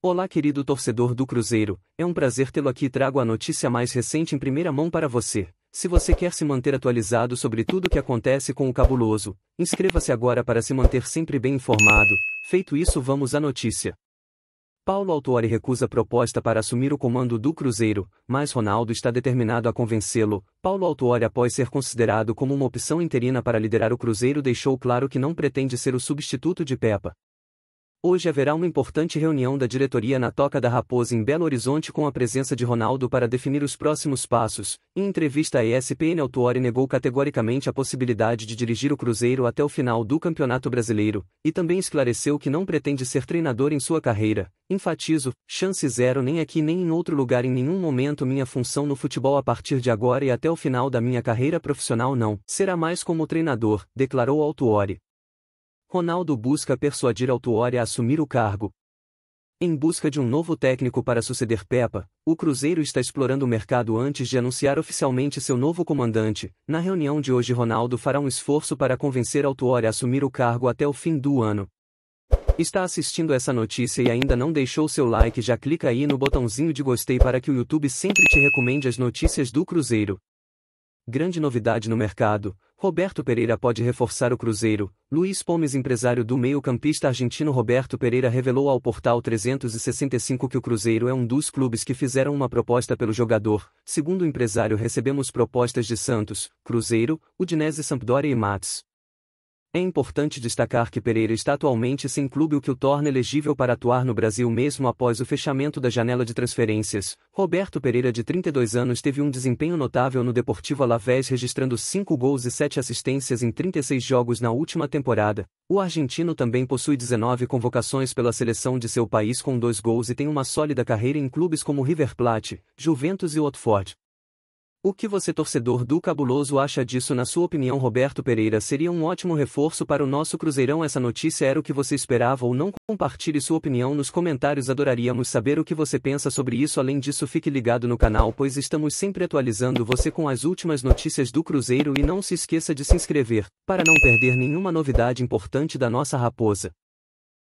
Olá, querido torcedor do Cruzeiro, é um prazer tê-lo aqui. Trago a notícia mais recente em primeira mão para você. Se você quer se manter atualizado sobre tudo o que acontece com o cabuloso, inscreva-se agora para se manter sempre bem informado. Feito isso, vamos à notícia. Paulo Autuori recusa proposta para assumir o comando do Cruzeiro, mas Ronaldo está determinado a convencê-lo. Paulo Autuori, após ser considerado como uma opção interina para liderar o Cruzeiro, deixou claro que não pretende ser o substituto de Peppa. Hoje haverá uma importante reunião da diretoria na Toca da Raposa em Belo Horizonte com a presença de Ronaldo para definir os próximos passos. Em entrevista à ESPN, Autuori negou categoricamente a possibilidade de dirigir o Cruzeiro até o final do Campeonato Brasileiro, e também esclareceu que não pretende ser treinador em sua carreira. Enfatizo, chance zero nem aqui nem em outro lugar em nenhum momento minha função no futebol a partir de agora e até o final da minha carreira profissional não. Será mais como treinador, declarou Autuori. Ronaldo busca persuadir Altuori a assumir o cargo. Em busca de um novo técnico para suceder Pepa, o Cruzeiro está explorando o mercado antes de anunciar oficialmente seu novo comandante. Na reunião de hoje, Ronaldo fará um esforço para convencer Altuori a assumir o cargo até o fim do ano. Está assistindo essa notícia e ainda não deixou seu like? Já clica aí no botãozinho de gostei para que o YouTube sempre te recomende as notícias do Cruzeiro. Grande novidade no mercado, Roberto Pereira pode reforçar o Cruzeiro. Luiz Pomes, empresário do meio-campista argentino Roberto Pereira, revelou ao portal 365 que o Cruzeiro é um dos clubes que fizeram uma proposta pelo jogador. Segundo o empresário, recebemos propostas de Santos, Cruzeiro, Udinese Sampdoria e Matos. É importante destacar que Pereira está atualmente sem clube o que o torna elegível para atuar no Brasil mesmo após o fechamento da janela de transferências. Roberto Pereira, de 32 anos, teve um desempenho notável no Deportivo Alavés, registrando 5 gols e 7 assistências em 36 jogos na última temporada. O argentino também possui 19 convocações pela seleção de seu país com dois gols e tem uma sólida carreira em clubes como River Plate, Juventus e Watford. O que você torcedor do Cabuloso acha disso na sua opinião Roberto Pereira seria um ótimo reforço para o nosso Cruzeirão essa notícia era o que você esperava ou não compartilhe sua opinião nos comentários adoraríamos saber o que você pensa sobre isso além disso fique ligado no canal pois estamos sempre atualizando você com as últimas notícias do Cruzeiro e não se esqueça de se inscrever, para não perder nenhuma novidade importante da nossa raposa.